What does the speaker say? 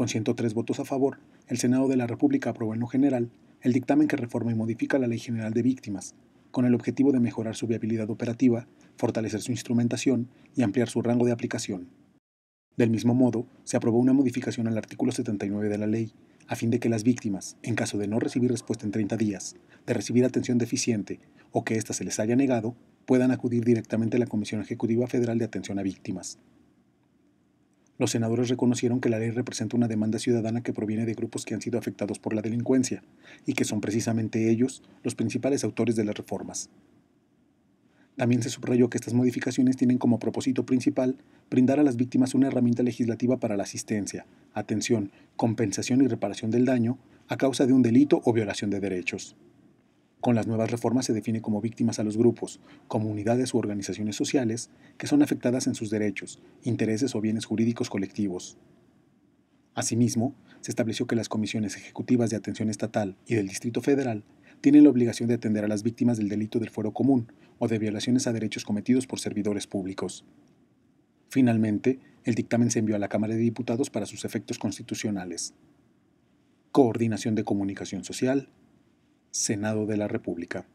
Con 103 votos a favor, el Senado de la República aprobó en lo general el dictamen que reforma y modifica la Ley General de Víctimas, con el objetivo de mejorar su viabilidad operativa, fortalecer su instrumentación y ampliar su rango de aplicación. Del mismo modo, se aprobó una modificación al artículo 79 de la ley, a fin de que las víctimas, en caso de no recibir respuesta en 30 días, de recibir atención deficiente o que ésta se les haya negado, puedan acudir directamente a la Comisión Ejecutiva Federal de Atención a Víctimas, los senadores reconocieron que la ley representa una demanda ciudadana que proviene de grupos que han sido afectados por la delincuencia y que son precisamente ellos los principales autores de las reformas. También se subrayó que estas modificaciones tienen como propósito principal brindar a las víctimas una herramienta legislativa para la asistencia, atención, compensación y reparación del daño a causa de un delito o violación de derechos. Con las nuevas reformas se define como víctimas a los grupos, comunidades u organizaciones sociales que son afectadas en sus derechos, intereses o bienes jurídicos colectivos. Asimismo, se estableció que las comisiones ejecutivas de atención estatal y del Distrito Federal tienen la obligación de atender a las víctimas del delito del fuero común o de violaciones a derechos cometidos por servidores públicos. Finalmente, el dictamen se envió a la Cámara de Diputados para sus efectos constitucionales. Coordinación de comunicación social, Senado de la República.